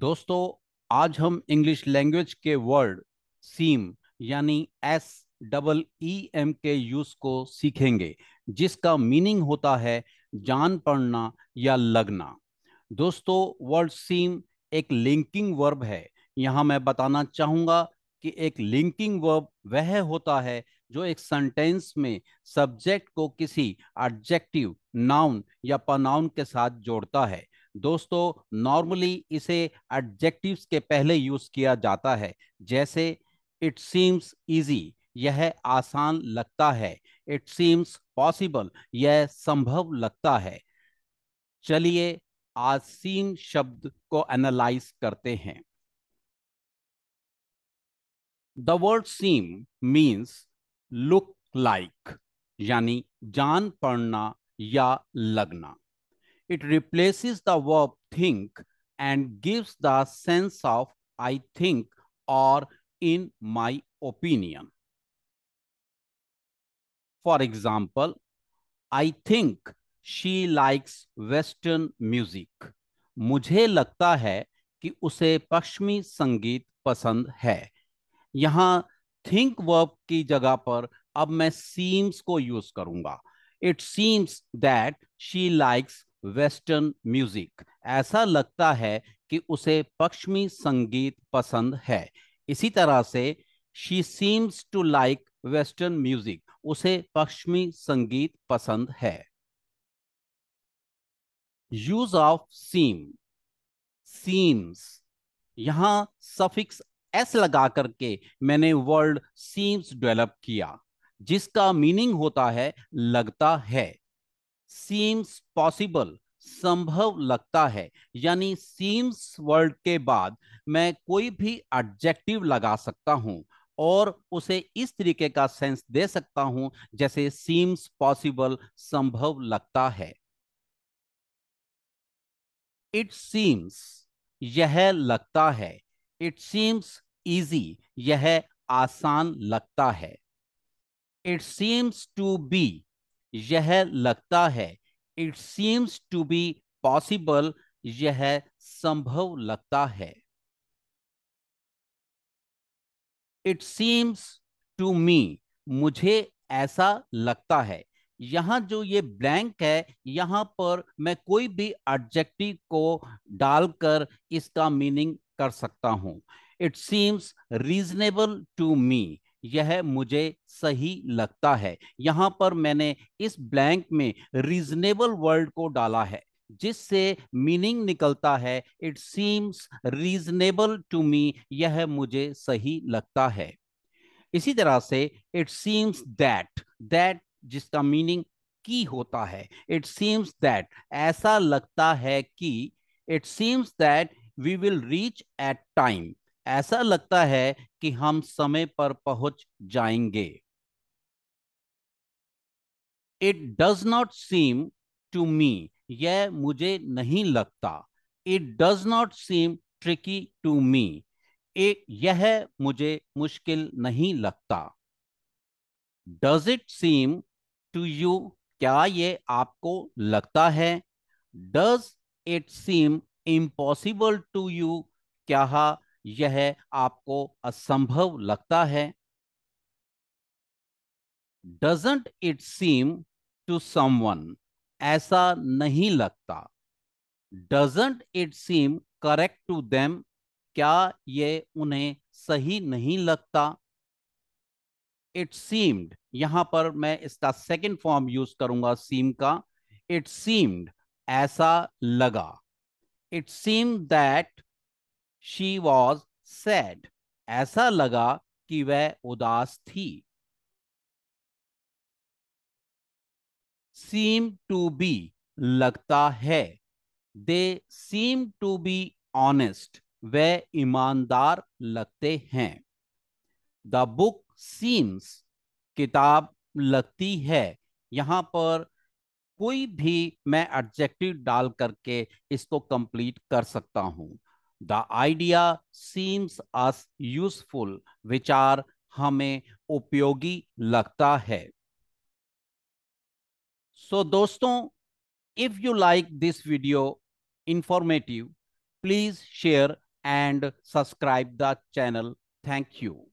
दोस्तों आज हम इंग्लिश लैंग्वेज के वर्ड सीम यानी एस डबल ई एम के यूज को सीखेंगे जिसका मीनिंग होता है जान पड़ना या लगना दोस्तों वर्ड सीम एक लिंकिंग वर्ब है यहाँ मैं बताना चाहूंगा कि एक लिंकिंग वर्ब वह होता है जो एक सेंटेंस में सब्जेक्ट को किसी एडजेक्टिव नाउन या पनाउन के साथ जोड़ता है दोस्तों नॉर्मली इसे एडजेक्टिव्स के पहले यूज किया जाता है जैसे इट सीम्स इजी यह आसान लगता है इट सीम्स पॉसिबल यह संभव लगता है चलिए आसीम शब्द को एनालाइज करते हैं the word seem means look like यानी जान पड़ना या लगना It replaces the verb think and gives the sense of I think or in my opinion. For example, I think she likes western music. मुझे लगता है कि उसे पश्चिमी संगीत पसंद है यहाँ थिंक वर्ब की जगह पर अब मैं सीम्स को यूज करूंगा it seems that she likes western music ऐसा लगता है कि उसे पश्चिमी संगीत पसंद है इसी तरह से she seems to like western music उसे पश्चिमी संगीत पसंद है यूज ऑफ सीम सीम्स यहां सफिक्स एस लगा करके मैंने वर्ड सीम्स डेवलप किया जिसका मीनिंग होता है लगता है सीम्स पॉसिबल संभव लगता है यानी सीम्स वर्ड के बाद मैं कोई भी एडजेक्टिव लगा सकता हूं और उसे इस तरीके का सेंस दे सकता हूं जैसे सीम्स पॉसिबल संभव लगता है इट सीम्स यह लगता है इट सीम्स इजी यह आसान लगता है इट सीम्स टू बी यह लगता है it seems to be possible यह संभव लगता है इट सीम्स टू मी मुझे ऐसा लगता है यहां जो ये ब्लैंक है यहां पर मैं कोई भी ऑब्जेक्टिव को डालकर इसका मीनिंग कर सकता हूं it seems reasonable to me यह मुझे सही लगता है यहाँ पर मैंने इस ब्लैंक में रीजनेबल वर्ड को डाला है जिससे मीनिंग निकलता है it seems reasonable to me यह मुझे सही लगता है इसी तरह से इट सीम्स दैट दैट जिसका मीनिंग की होता है इट सीम्स दैट ऐसा लगता है कि it seems that we will reach at time ऐसा लगता है कि हम समय पर पहुंच जाएंगे it does not seem to me यह मुझे नहीं लगता it does not seem tricky to me यह मुझे मुश्किल नहीं लगता does it seem to you क्या यह आपको लगता है does it seem impossible to you क्या यह आपको असंभव लगता है doesn't it seem to someone ऐसा नहीं लगता doesn't it seem correct to them क्या ये उन्हें सही नहीं लगता इट सीम्ड यहां पर मैं इसका सेकेंड फॉर्म यूज करूंगा सीम का इट सीम्ड ऐसा लगा it seem that she was sad ऐसा लगा कि वह उदास थी सीम टू बी लगता है they seem to be honest वे ईमानदार लगते हैं द बुक सीम्स किताब लगती है यहाँ पर कोई भी मैं एडजेक्टिव डाल करके इसको कंप्लीट कर सकता हूँ the idea seems us useful विचार हमें उपयोगी लगता है सो so, दोस्तों if you like this video informative please share and subscribe the channel thank you